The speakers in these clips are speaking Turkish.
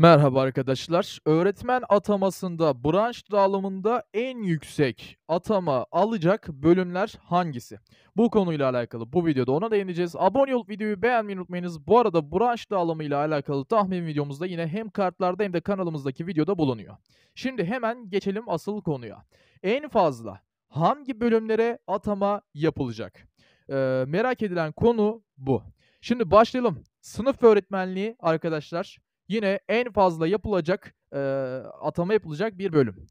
Merhaba arkadaşlar. Öğretmen atamasında branş dağılımında en yüksek atama alacak bölümler hangisi? Bu konuyla alakalı bu videoda ona değineceğiz. Abone olup videoyu beğenmeyi unutmayınız. Bu arada branş dağılımıyla alakalı tahmin videomuzda yine hem kartlarda hem de kanalımızdaki videoda bulunuyor. Şimdi hemen geçelim asıl konuya. En fazla hangi bölümlere atama yapılacak? Ee, merak edilen konu bu. Şimdi başlayalım. Sınıf öğretmenliği arkadaşlar yine en fazla yapılacak e, atama yapılacak bir bölüm.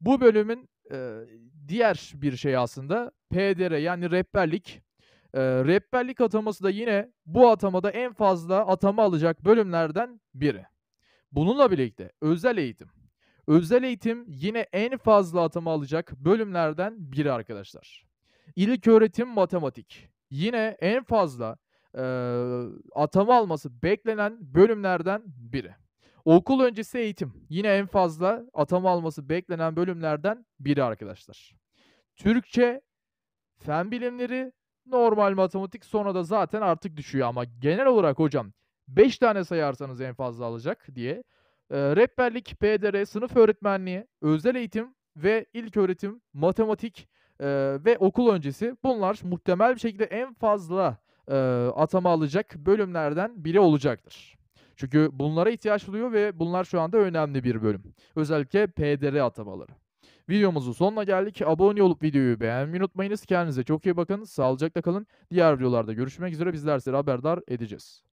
Bu bölümün e, diğer bir şey aslında PDR yani rehberlik. E, rehberlik ataması da yine bu atamada en fazla atama alacak bölümlerden biri. Bununla birlikte özel eğitim. Özel eğitim yine en fazla atama alacak bölümlerden biri arkadaşlar. İlk öğretim matematik. Yine en fazla e, atama alması beklenen bölümlerden biri. Okul öncesi eğitim yine en fazla atama alması beklenen bölümlerden biri arkadaşlar. Türkçe, fen bilimleri, normal matematik sonra da zaten artık düşüyor ama genel olarak hocam 5 tane sayarsanız en fazla alacak diye. E, rehberlik, PDR, sınıf öğretmenliği, özel eğitim ve ilk öğretim, matematik e, ve okul öncesi bunlar muhtemel bir şekilde en fazla e, atama alacak bölümlerden biri olacaktır. Çünkü bunlara ihtiyaç duyuyor ve bunlar şu anda önemli bir bölüm. Özellikle PDR atamaları. Videomuzun sonuna geldik. Abone olup videoyu beğenmeyi unutmayınız. Kendinize çok iyi bakın. Sağlıcakla kalın. Diğer videolarda görüşmek üzere. Bizler size haberdar edeceğiz.